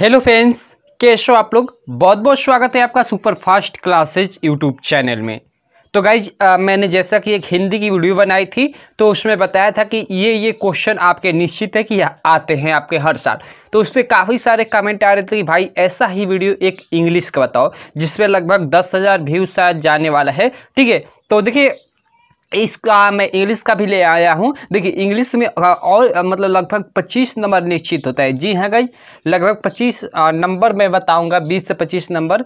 hello friends कैसे हो आप लोग बहुत बहुत स्वागत है आपका super fast classes YouTube channel में तो गाइज मैंने जैसा कि एक हिंदी की वीडियो बनाई थी तो उसमें बताया था कि ये ये क्वेश्चन आपके निश्चित है कि आते हैं आपके हर साल तो उस पर काफ़ी सारे कमेंट आ रहे थे कि भाई ऐसा ही वीडियो एक इंग्लिश का बताओ जिसमें लगभग दस हज़ार व्यूज शायद जाने वाला है ठीक है तो देखिए इसका मैं इंग्लिश का भी ले आया हूँ देखिए इंग्लिश में और मतलब लगभग 25 नंबर निश्चित होता है जी हाँ गई लगभग 25 नंबर मैं बताऊँगा 20 से 25 नंबर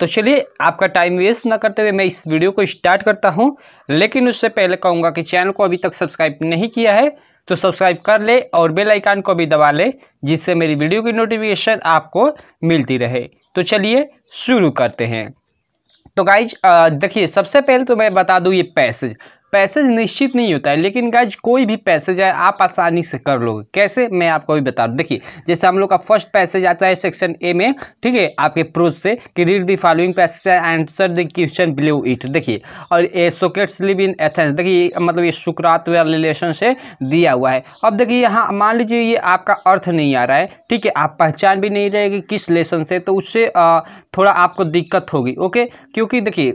तो चलिए आपका टाइम वेस्ट ना करते हुए मैं इस वीडियो को स्टार्ट करता हूँ लेकिन उससे पहले कहूँगा कि चैनल को अभी तक सब्सक्राइब नहीं किया है तो सब्सक्राइब कर ले और बेलाइकान को भी दबा ले जिससे मेरी वीडियो की नोटिफिकेशन आपको मिलती रहे तो चलिए शुरू करते हैं तो गाइज देखिए सबसे पहले तो मैं बता दूँ ये पैसेज पैसेज निश्चित नहीं होता है लेकिन गाइज कोई भी पैसेज है आप आसानी से कर लोगे कैसे मैं आपको भी बता दूँ देखिए जैसे हम लोग का फर्स्ट पैसेज आता है सेक्शन ए में ठीक है आपके प्रूफ से कि read the following passage answer the question below it देखिए और ए सोकेट्स लिव इन एथेंस देखिए मतलब ये शुक्रात रिलेशन से दिया हुआ है अब देखिए यहाँ मान लीजिए ये आपका अर्थ नहीं आ रहा है ठीक है आप पहचान भी नहीं रहेगी किस लेसन से तो उससे थोड़ा आपको दिक्कत होगी ओके क्योंकि देखिए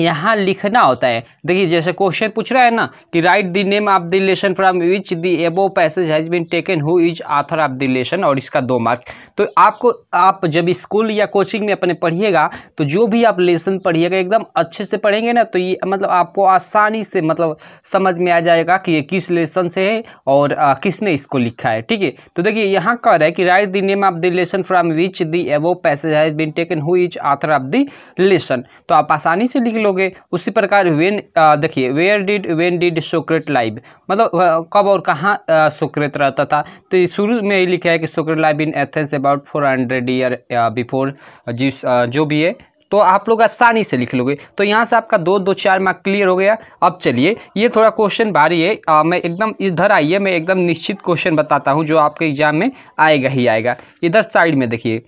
यहाँ लिखना होता है देखिए जैसे क्वेश्चन पूछ रहा है ना कि write the name of the lesson from which the above passage has been taken who is author of the lesson और इसका दो मार्क तो आपको आप जब स्कूल या कोचिंग में अपने पढ़िएगा तो जो भी आप लेसन पढ़िएगा एकदम अच्छे से पढ़ेंगे ना तो ये मतलब आपको आसानी से मतलब समझ में आ जाएगा कि ये किस लेसन से है और आ, किसने इसको लिखा है ठीक है तो देखिए यहाँ कह रहा है कि write the name of the lesson from which the above passage has been taken who is author of the lesson तो आप आसानी से लिख लो लोगे उसी प्रकार वेन देखिए where did when did Socrates live मतलब कब और कहाँ सोक्रेट रहता था तो शुरू में ही लिखा है कि Socrates live in Athens about four hundred year before जिस जो भी है तो आप लोग आसानी से लिख लोगे तो यहाँ से आपका दो दो चार मार्क क्लियर हो गया अब चलिए ये थोड़ा क्वेश्चन भारी है आ, मैं एकदम इधर आइए मैं एकदम निश्चित क्वेश्चन बताता हूँ जो आपके एग्जाम में आएगा ही आएगा इधर साइड में देखिए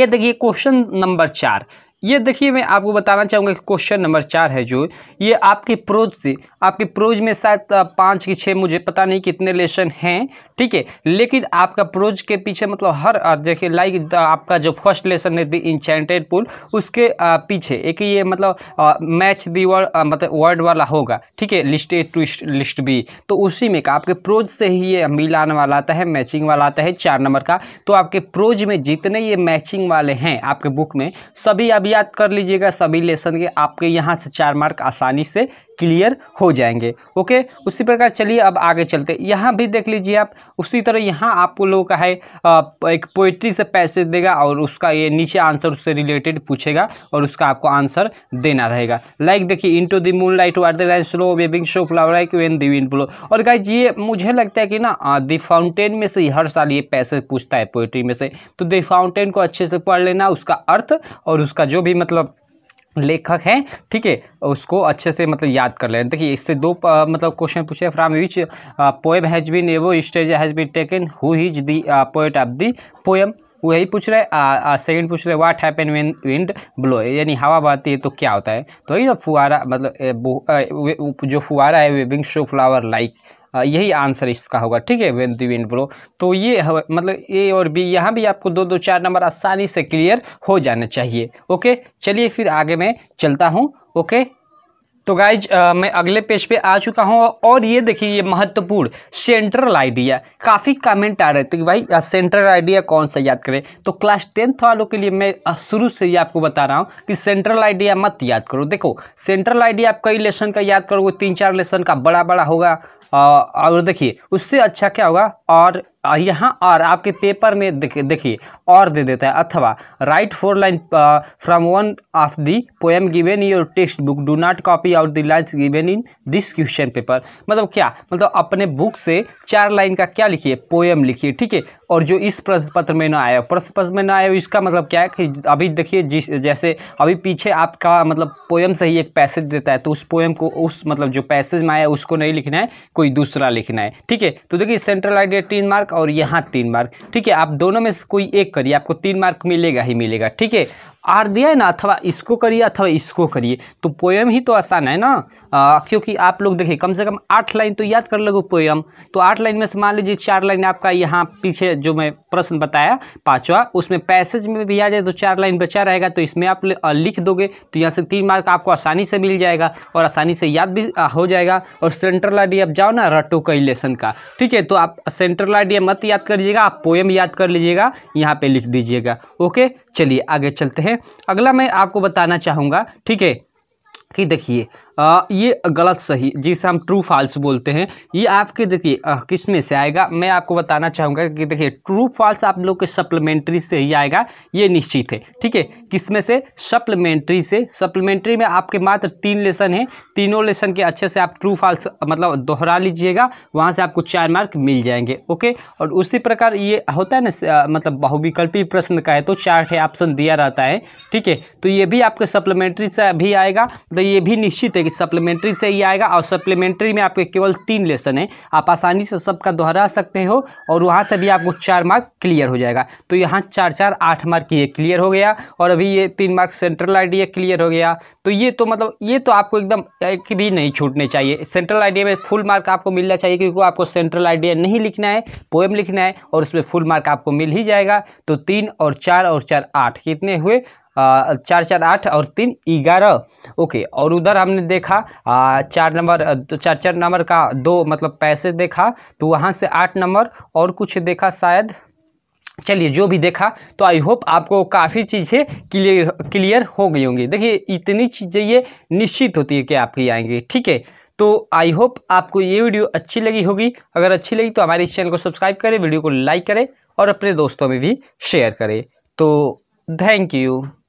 ये देखिए क्वेश्चन नंबर चार ये देखिए मैं आपको बताना चाहूँगा कि क्वेश्चन नंबर चार है जो ये आपकी प्रोज से आपकी प्रोज में शायद पाँच की छः मुझे पता नहीं कितने लेसन हैं ठीक है लेकिन आपका प्रोज के पीछे मतलब हर देखिए लाइक आपका जो फर्स्ट लेसन है दी इंचेंटेड पुल उसके पीछे एक ये मतलब मैच दी वर्ड मतलब वर्ड वाला होगा ठीक है list A to list B तो उसी में का आपके प्रोज से ही ये मिलान वाला आता है मैचिंग वाला आता है चार नंबर का तो आपके प्रोज में जितने ये मैचिंग वाले हैं आपके बुक में सभी अभी याद कर लीजिएगा सभी लेसन के आपके यहाँ से चार मार्क आसानी से क्लियर हो जाएंगे ओके उसी प्रकार चलिए अब आगे चलते यहाँ भी देख लीजिए आप उसी तरह यहाँ आप लोगों का है एक पोइट्री से पैसेज देगा और उसका ये नीचे आंसर उससे रिलेटेड पूछेगा और उसका आपको आंसर देना रहेगा लाइक देखिए into the moonlight war the line slow waving so flower like when the wind blow और गाइज ये मुझे लगता है कि ना दी फाउंटेन में से हर साल ये पैसेज पूछता है पोइट्री में से तो द फाउंटेन को अच्छे से पढ़ लेना उसका अर्थ और उसका जो भी मतलब लेखक हैं ठीक है उसको अच्छे से मतलब याद कर लें देखिए इससे दो प, मतलब क्वेश्चन पूछे from which poem has been above stage has been taken who is the poet of the poem वही पूछ रहे हैं सेकंड पूछ रहे what happen when wind blow यानी हवा बहती है तो क्या होता है तो ये फुहारा मतलब ए, ए, ए, जो फुहारा है वेबिंग शो फ्लावर लाइक यही आंसर इसका होगा ठीक है वेन दिन ब्रो तो ये मतलब ए और बी यहाँ भी आपको दो दो चार नंबर आसानी से क्लियर हो जाना चाहिए ओके चलिए फिर आगे मैं चलता हूँ ओके तो गाइज मैं अगले पेज पे आ चुका हूँ और ये देखिए ये महत्वपूर्ण सेंट्रल आइडिया काफ़ी कमेंट आ रहे थे कि भाई सेंट्रल आइडिया कौन सा याद करें तो क्लास टेंथ वालों के लिए मैं शुरू से ही आपको बता रहा हूँ कि सेंट्रल आइडिया मत याद करो देखो सेंट्रल आइडिया आप कई लेसन का याद करोगे तीन चार लेसन का बड़ा बड़ा होगा और देखिए उससे अच्छा क्या होगा और यहाँ और आपके पेपर में देखिए और दे देता है अथवा write four line from one of the poem given your text book do not copy out the lines given in this question paper मतलब क्या मतलब अपने बुक से चार लाइन का क्या लिखिए पोएम लिखिए ठीक है और जो इस प्रश्न पत्र में ना आया प्रश्न पत्र में ना आया इसका मतलब क्या है कि अभी देखिए जिस जैसे अभी पीछे आपका मतलब पोएम से ही एक पैसेज देता है तो उस पोएम को उस मतलब जो पैसेज में आया उसको नहीं लिखना है कोई दूसरा लिखना है ठीक है तो देखिए सेंट्रल आइडिया तीन मार्क मार्क और यहाँ तीन मार्क ठीक है आप दोनों में से कोई एक करिए आपको तीन मार्क मिलेगा ही मिलेगा ठीक है आर दिया है ना अथवा इसको करिए अथवा इसको करिए तो पोएम ही तो आसान है ना आ, क्योंकि आप लोग देखिए कम से कम आठ लाइन तो याद कर लोगे पोएम तो आठ लाइन में से मान लीजिए चार लाइन आपका यहाँ पीछे जो मैं प्रश्न बताया पाँचवा उसमें पैसेज में भी आ जाए तो चार लाइन बचा रहेगा तो इसमें आप लिख दोगे तो यहाँ से तीन मार्क आपको आसानी से मिल जाएगा और आसानी से याद भी हो जाएगा और सेंट्रल आई आप जाओ ना रटो का इलेसन का ठीक है तो आप सेंट्रल आई मत याद कर लीजिएगा आप पोएम याद कर लीजिएगा यहाँ पे लिख दीजिएगा ओके चलिए आगे चलते हैं अगला मैं आपको बताना चाहूँगा ठीक है कि देखिए आ, ये गलत सही जिसे हम ट्रू फॉल्स बोलते हैं ये आपके देखिए किस में से आएगा मैं आपको बताना चाहूँगा कि देखिए ट्रू फॉल्स आप लोग के सप्लीमेंट्री से ही आएगा ये निश्चित है ठीक है किस में से सप्लीमेंट्री से सप्लीमेंट्री में आपके मात्र तीन लेसन हैं तीनों लेसन के अच्छे से आप ट्रू फॉल्स मतलब दोहरा लीजिएगा वहाँ से आपको चार मार्क मिल जाएंगे ओके और उसी प्रकार ये होता है ना मतलब बहुविकल्पी प्रश्न का है तो चार ऑप्शन दिया रहता है ठीक है तो ये भी आपके सप्लीमेंट्री से भी आएगा तो ये भी निश्चित है यानी सप्लीमेंट्री से ही आएगा और सप्लीमेंट्री में आपके केवल तीन लेसन है आप आसानी से सबका दोहरा सकते हो और वहाँ से भी आपको चार मार्क क्लियर हो जाएगा तो यहाँ चार चार आठ मार्क ये क्लियर हो गया और अभी ये तीन मार्क सेंट्रल आइडिया क्लियर हो गया तो ये तो मतलब ये तो आपको एकदम एक भी नहीं छूटने चाहिए सेंट्रल आइडिया में फुल मार्क आपको मिलना चाहिए क्योंकि आपको सेंट्रल आइडिया नहीं लिखना है पोएम लिखना है और उसमें फुल मार्क आपको मिल ही जाएगा तो तीन और चार और चार आठ कितने हुए चार चार आठ और तीन ग्यारह ओके और उधर हमने देखा आ, चार नंबर तो चार चार नंबर का दो मतलब पैसे देखा तो वहाँ से आठ नंबर और कुछ देखा शायद चलिए जो भी देखा तो आई होप आपको काफ़ी चीज़ें क्लियर क्लियर हो गई होंगी देखिए इतनी चीज़ें ये निश्चित होती है कि आपकी आएंगी ठीक है तो आई होप आपको ये वीडियो अच्छी लगी होगी अगर अच्छी लगी तो हमारे इस चैनल को सब्सक्राइब करें वीडियो को लाइक करें और अपने दोस्तों में भी शेयर करें तो थैंक यू